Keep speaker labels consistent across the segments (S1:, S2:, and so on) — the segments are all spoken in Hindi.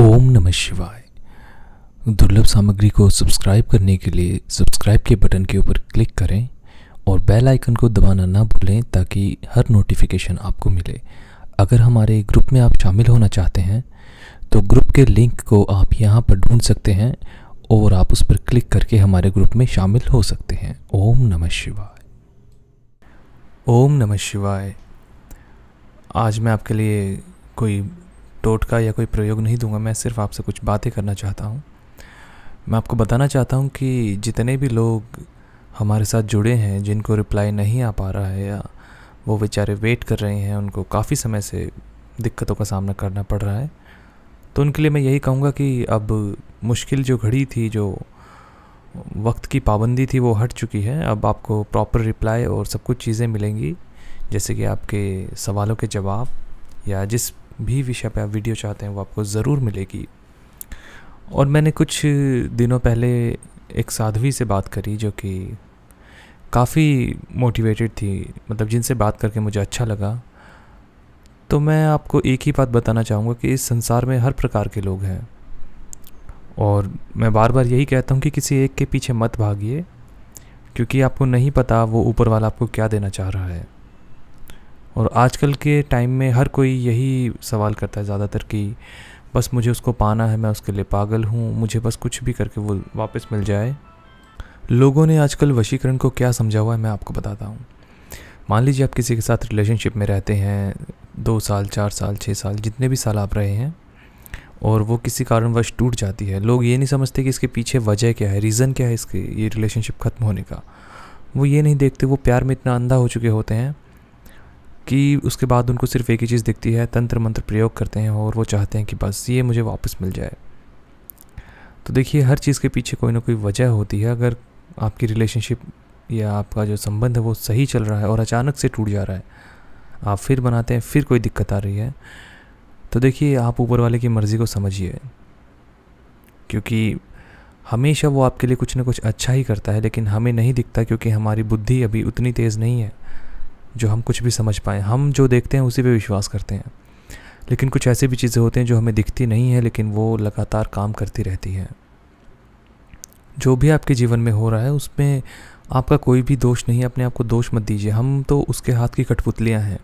S1: ओम नमः शिवाय दुर्लभ सामग्री को सब्सक्राइब करने के लिए सब्सक्राइब के बटन के ऊपर क्लिक करें और बेल आइकन को दबाना ना भूलें ताकि हर नोटिफिकेशन आपको मिले अगर हमारे ग्रुप में आप शामिल होना चाहते हैं तो ग्रुप के लिंक को आप यहाँ पर ढूंढ सकते हैं और आप उस पर क्लिक करके हमारे ग्रुप में शामिल हो सकते हैं ओम नमः शिवाय ओम नमः शिवाय आज मैं आपके लिए कोई टोटका या कोई प्रयोग नहीं दूंगा मैं सिर्फ आपसे कुछ बातें करना चाहता हूँ मैं आपको बताना चाहता हूँ कि जितने भी लोग हमारे साथ जुड़े हैं जिनको रिप्लाई नहीं आ पा रहा है या वो बेचारे वेट कर रहे हैं उनको काफ़ी समय से दिक्कतों का सामना करना पड़ रहा है तो उनके लिए मैं यही कहूँगा कि अब मुश्किल जो घड़ी थी जो वक्त की पाबंदी थी वो हट चुकी है अब आपको प्रॉपर रिप्लाई और सब कुछ चीज़ें मिलेंगी जैसे कि आपके सवालों के जवाब या जिस भी विषय पर आप वीडियो चाहते हैं वो आपको ज़रूर मिलेगी और मैंने कुछ दिनों पहले एक साध्वी से बात करी जो कि काफ़ी मोटिवेटेड थी मतलब जिनसे बात करके मुझे अच्छा लगा तो मैं आपको एक ही बात बताना चाहूँगा कि इस संसार में हर प्रकार के लोग हैं और मैं बार बार यही कहता हूँ कि किसी एक के पीछे मत भागिए क्योंकि आपको नहीं पता वो ऊपर वाला आपको क्या देना चाह रहा है और आजकल के टाइम में हर कोई यही सवाल करता है ज़्यादातर कि बस मुझे उसको पाना है मैं उसके लिए पागल हूँ मुझे बस कुछ भी करके वो वापस मिल जाए लोगों ने आजकल वशीकरण को क्या समझा हुआ है मैं आपको बताता हूँ मान लीजिए आप किसी के साथ रिलेशनशिप में रहते हैं दो साल चार साल छः साल जितने भी साल आप रहे हैं और वो किसी कारणवश टूट जाती है लोग ये नहीं समझते कि इसके पीछे वजह क्या है रीज़न क्या है इसके ये रिलेशनशिप ख़त्म होने का वो ये नहीं देखते वो प्यार में इतना अंधा हो चुके होते हैं कि उसके बाद उनको सिर्फ एक ही चीज़ दिखती है तंत्र मंत्र प्रयोग करते हैं और वो चाहते हैं कि बस ये मुझे वापस मिल जाए तो देखिए हर चीज़ के पीछे कोई ना कोई वजह होती है अगर आपकी रिलेशनशिप या आपका जो संबंध है वो सही चल रहा है और अचानक से टूट जा रहा है आप फिर बनाते हैं फिर कोई दिक्कत आ रही है तो देखिए आप ऊपर वाले की मर्ज़ी को समझिए क्योंकि हमेशा वो आपके लिए कुछ ना कुछ अच्छा ही करता है लेकिन हमें नहीं दिखता क्योंकि हमारी बुद्धि अभी उतनी तेज़ नहीं है जो हम कुछ भी समझ पाएँ हम जो देखते हैं उसी पर विश्वास करते हैं लेकिन कुछ ऐसी भी चीज़ें होती हैं जो हमें दिखती नहीं है लेकिन वो लगातार काम करती रहती हैं जो भी आपके जीवन में हो रहा है उसमें आपका कोई भी दोष नहीं अपने आप को दोष मत दीजिए हम तो उसके हाथ की कठपुतलियाँ हैं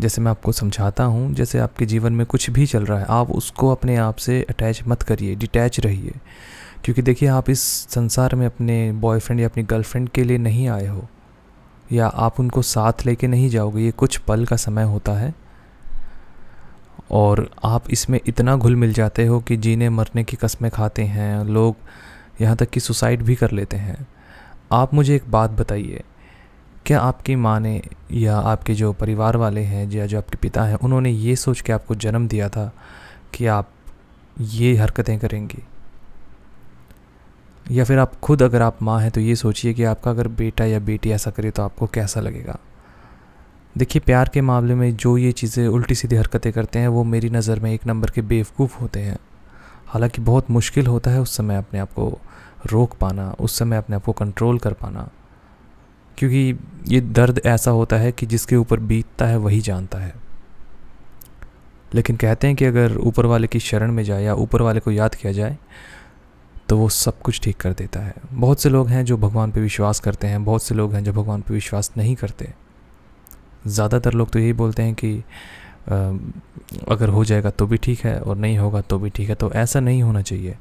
S1: जैसे मैं आपको समझाता हूँ जैसे आपके जीवन में कुछ भी चल रहा है आप उसको अपने आप से अटैच मत करिए डिटैच रहिए क्योंकि देखिए आप इस संसार में अपने बॉयफ्रेंड या अपनी गर्लफ्रेंड के लिए नहीं आए हो या आप उनको साथ लेके नहीं जाओगे ये कुछ पल का समय होता है और आप इसमें इतना घुल मिल जाते हो कि जीने मरने की कस्में खाते हैं लोग यहाँ तक कि सुसाइड भी कर लेते हैं आप मुझे एक बात बताइए क्या आपकी माँ ने या आपके जो परिवार वाले हैं या जो आपके पिता हैं उन्होंने ये सोच के आपको जन्म दिया था कि आप ये हरकतें करेंगी या फिर आप खुद अगर आप माँ हैं तो ये सोचिए कि आपका अगर बेटा या बेटी ऐसा करे तो आपको कैसा लगेगा देखिए प्यार के मामले में जो ये चीज़ें उल्टी सीधी हरकतें करते हैं वो मेरी नज़र में एक नंबर के बेवकूफ़ होते हैं हालांकि बहुत मुश्किल होता है उस समय अपने आप को रोक पाना उस समय अपने आप को कंट्रोल कर पाना क्योंकि ये दर्द ऐसा होता है कि जिसके ऊपर बीतता है वही जानता है लेकिन कहते हैं कि अगर ऊपर वाले की शरण में जाए या ऊपर वाले को याद किया जाए तो वो सब कुछ ठीक कर देता है बहुत से लोग हैं जो भगवान पे विश्वास करते हैं बहुत से लोग हैं जो भगवान पे विश्वास नहीं करते ज़्यादातर लोग तो यही बोलते हैं कि अगर हो जाएगा तो भी ठीक है और नहीं होगा तो भी ठीक है तो ऐसा नहीं होना चाहिए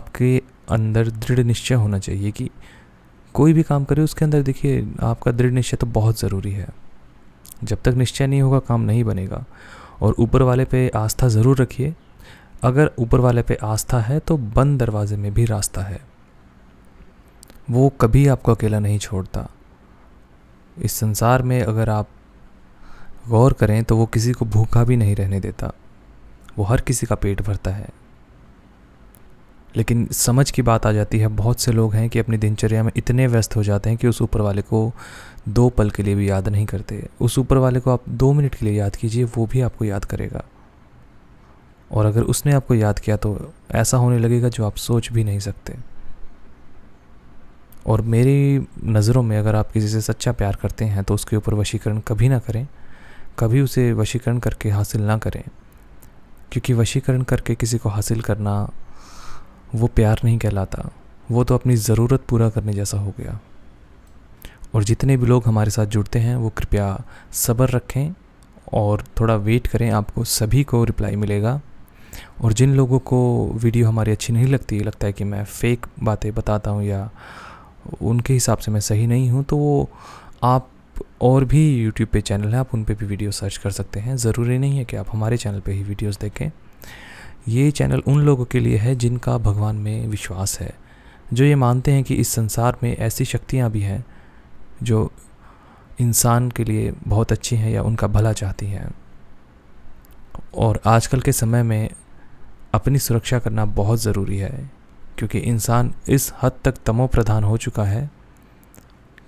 S1: आपके अंदर दृढ़ निश्चय होना चाहिए कि कोई भी काम करे उसके अंदर देखिए आपका दृढ़ निश्चय तो बहुत ज़रूरी है जब तक निश्चय नहीं होगा काम नहीं बनेगा और ऊपर वाले पे आस्था ज़रूर रखिए अगर ऊपर वाले पे आस्था है तो बंद दरवाजे में भी रास्ता है वो कभी आपको अकेला नहीं छोड़ता इस संसार में अगर आप गौर करें तो वो किसी को भूखा भी नहीं रहने देता वो हर किसी का पेट भरता है लेकिन समझ की बात आ जाती है बहुत से लोग हैं कि अपनी दिनचर्या में इतने व्यस्त हो जाते हैं कि उस ऊपर वाले को दो पल के लिए भी याद नहीं करते उस ऊपर वाले को आप दो मिनट के लिए याद कीजिए वो भी आपको याद करेगा और अगर उसने आपको याद किया तो ऐसा होने लगेगा जो आप सोच भी नहीं सकते और मेरी नज़रों में अगर आप किसी से सच्चा प्यार करते हैं तो उसके ऊपर वशीकरण कभी ना करें कभी उसे वशीकरण करके हासिल ना करें क्योंकि वशीकरण करके किसी को हासिल करना वो प्यार नहीं कहलाता वो तो अपनी ज़रूरत पूरा करने जैसा हो गया और जितने भी लोग हमारे साथ जुड़ते हैं वो कृपया सब्र रखें और थोड़ा वेट करें आपको सभी को रिप्लाई मिलेगा और जिन लोगों को वीडियो हमारी अच्छी नहीं लगती लगता है कि मैं फेक बातें बताता हूँ या उनके हिसाब से मैं सही नहीं हूँ तो वो आप और भी यूट्यूब पे चैनल हैं आप उन पे भी वीडियो सर्च कर सकते हैं ज़रूरी नहीं है कि आप हमारे चैनल पे ही वीडियोस देखें ये चैनल उन लोगों के लिए है जिनका भगवान में विश्वास है जो ये मानते हैं कि इस संसार में ऐसी शक्तियाँ भी हैं जो इंसान के लिए बहुत अच्छी हैं या उनका भला चाहती हैं और आजकल के समय में अपनी सुरक्षा करना बहुत ज़रूरी है क्योंकि इंसान इस हद तक तमो प्रधान हो चुका है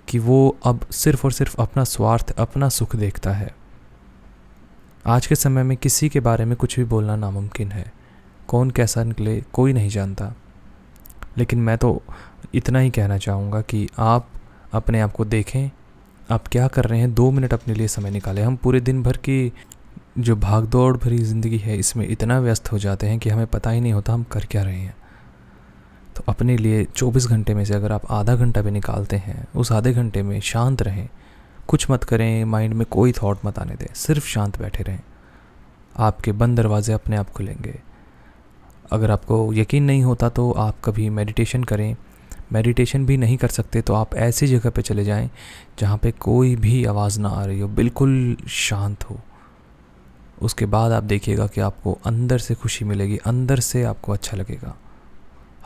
S1: कि वो अब सिर्फ़ और सिर्फ अपना स्वार्थ अपना सुख देखता है आज के समय में किसी के बारे में कुछ भी बोलना नामुमकिन है कौन कैसा निकले कोई नहीं जानता लेकिन मैं तो इतना ही कहना चाहूँगा कि आप अपने आप को देखें आप क्या कर रहे हैं दो मिनट अपने लिए समय निकालें हम पूरे दिन भर की जो भागदौड़ भरी ज़िंदगी है इसमें इतना व्यस्त हो जाते हैं कि हमें पता ही नहीं होता हम कर क्या रहे हैं तो अपने लिए 24 घंटे में से अगर आप आधा घंटा भी निकालते हैं उस आधे घंटे में शांत रहें कुछ मत करें माइंड में कोई थॉट मत आने दें सिर्फ शांत बैठे रहें आपके बंद दरवाजे अपने आप खुलेंगे अगर आपको यकीन नहीं होता तो आप कभी मेडिटेशन करें मेडिटेशन भी नहीं कर सकते तो आप ऐसी जगह पर चले जाएँ जहाँ पर कोई भी आवाज़ ना आ रही हो बिल्कुल शांत हो उसके बाद आप देखिएगा कि आपको अंदर से खुशी मिलेगी अंदर से आपको अच्छा लगेगा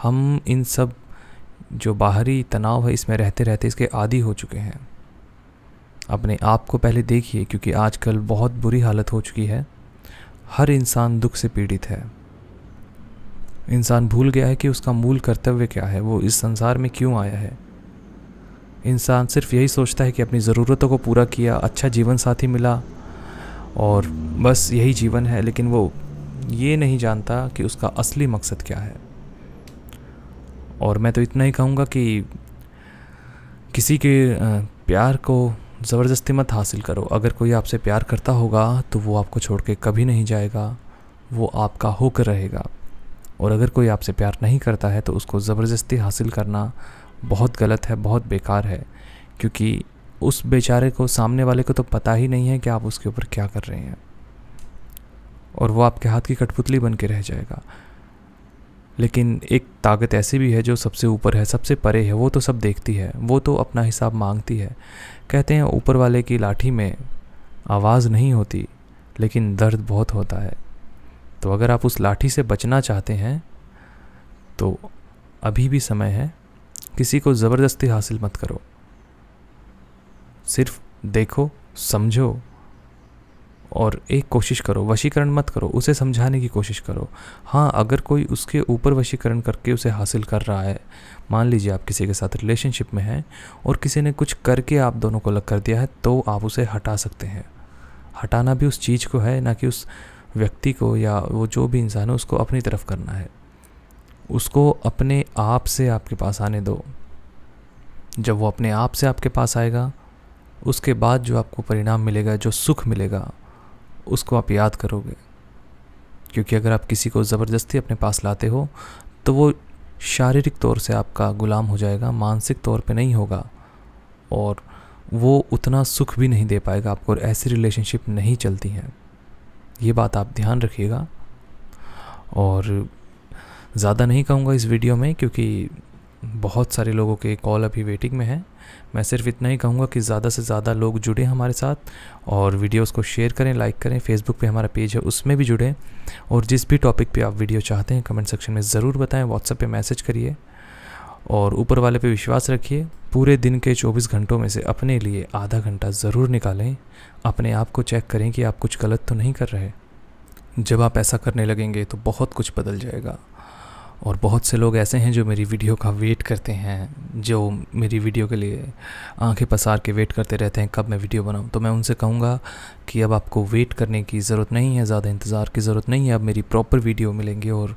S1: हम इन सब जो बाहरी तनाव है इसमें रहते रहते इसके आदि हो चुके हैं अपने आप को पहले देखिए क्योंकि आजकल बहुत बुरी हालत हो चुकी है हर इंसान दुख से पीड़ित है इंसान भूल गया है कि उसका मूल कर्तव्य क्या है वो इस संसार में क्यों आया है इंसान सिर्फ यही सोचता है कि अपनी ज़रूरतों को पूरा किया अच्छा जीवन साथी मिला और बस यही जीवन है लेकिन वो ये नहीं जानता कि उसका असली मकसद क्या है और मैं तो इतना ही कहूँगा कि किसी के प्यार को ज़बरदस्ती मत हासिल करो अगर कोई आपसे प्यार करता होगा तो वो आपको छोड़ के कभी नहीं जाएगा वो आपका होकर रहेगा और अगर कोई आपसे प्यार नहीं करता है तो उसको ज़बरदस्ती हासिल करना बहुत गलत है बहुत बेकार है क्योंकि उस बेचारे को सामने वाले को तो पता ही नहीं है कि आप उसके ऊपर क्या कर रहे हैं और वो आपके हाथ की कठपुतली बन के रह जाएगा लेकिन एक ताकत ऐसी भी है जो सबसे ऊपर है सबसे परे है वो तो सब देखती है वो तो अपना हिसाब मांगती है कहते हैं ऊपर वाले की लाठी में आवाज़ नहीं होती लेकिन दर्द बहुत होता है तो अगर आप उस लाठी से बचना चाहते हैं तो अभी भी समय है किसी को ज़बरदस्ती हासिल मत करो सिर्फ देखो समझो और एक कोशिश करो वशीकरण मत करो उसे समझाने की कोशिश करो हाँ अगर कोई उसके ऊपर वशीकरण करके उसे हासिल कर रहा है मान लीजिए आप किसी के साथ रिलेशनशिप में हैं और किसी ने कुछ करके आप दोनों को अलग कर दिया है तो आप उसे हटा सकते हैं हटाना भी उस चीज़ को है ना कि उस व्यक्ति को या वो जो भी इंसान है उसको अपनी तरफ करना है उसको अपने आप से आपके पास आने दो जब वो अपने आप से आपके पास आएगा उसके बाद जो आपको परिणाम मिलेगा जो सुख मिलेगा उसको आप याद करोगे क्योंकि अगर आप किसी को ज़बरदस्ती अपने पास लाते हो तो वो शारीरिक तौर से आपका ग़ुलाम हो जाएगा मानसिक तौर पे नहीं होगा और वो उतना सुख भी नहीं दे पाएगा आपको और ऐसी रिलेशनशिप नहीं चलती हैं ये बात आप ध्यान रखिएगा और ज़्यादा नहीं कहूँगा इस वीडियो में क्योंकि बहुत सारे लोगों के कॉल अभी वेटिंग में हैं मैं सिर्फ इतना ही कहूँगा कि ज़्यादा से ज़्यादा लोग जुड़े हमारे साथ और वीडियोस को शेयर करें लाइक करें फेसबुक पे हमारा पेज है उसमें भी जुड़ें और जिस भी टॉपिक पे आप वीडियो चाहते हैं कमेंट सेक्शन में ज़रूर बताएं व्हाट्सएप पे मैसेज करिए और ऊपर वाले पर विश्वास रखिए पूरे दिन के चौबीस घंटों में से अपने लिए आधा घंटा ज़रूर निकालें अपने आप को चेक करें कि आप कुछ गलत तो नहीं कर रहे जब आप ऐसा करने लगेंगे तो बहुत कुछ बदल जाएगा और बहुत से लोग ऐसे हैं जो मेरी वीडियो का वेट करते हैं जो मेरी वीडियो के लिए आंखें पसार के वेट करते रहते हैं कब मैं वीडियो बनाऊं तो मैं उनसे कहूँगा कि अब आपको वेट करने की ज़रूरत नहीं है ज़्यादा इंतज़ार की ज़रूरत नहीं है अब मेरी प्रॉपर वीडियो मिलेंगी और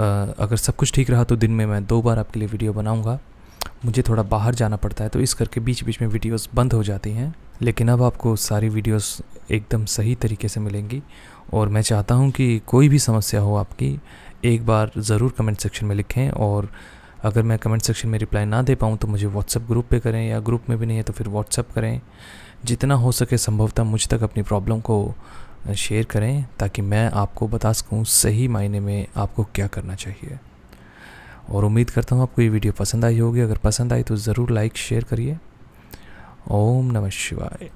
S1: अगर सब कुछ ठीक रहा तो दिन में मैं दो बार आपके लिए वीडियो बनाऊँगा मुझे थोड़ा बाहर जाना पड़ता है तो इस करके बीच बीच में वीडियोस बंद हो जाती हैं लेकिन अब आपको सारी वीडियोस एकदम सही तरीके से मिलेंगी और मैं चाहता हूँ कि कोई भी समस्या हो आपकी एक बार ज़रूर कमेंट सेक्शन में लिखें और अगर मैं कमेंट सेक्शन में रिप्लाई ना दे पाऊँ तो मुझे व्हाट्सअप ग्रुप पे करें या ग्रुप में भी नहीं है तो फिर व्हाट्सअप करें जितना हो सके संभवतः मुझ तक अपनी प्रॉब्लम को शेयर करें ताकि मैं आपको बता सकूँ सही मायने में आपको क्या करना चाहिए और उम्मीद करता हूँ आपको ये वीडियो पसंद आई होगी अगर पसंद आई तो ज़रूर लाइक शेयर करिए ओम नमः शिवाय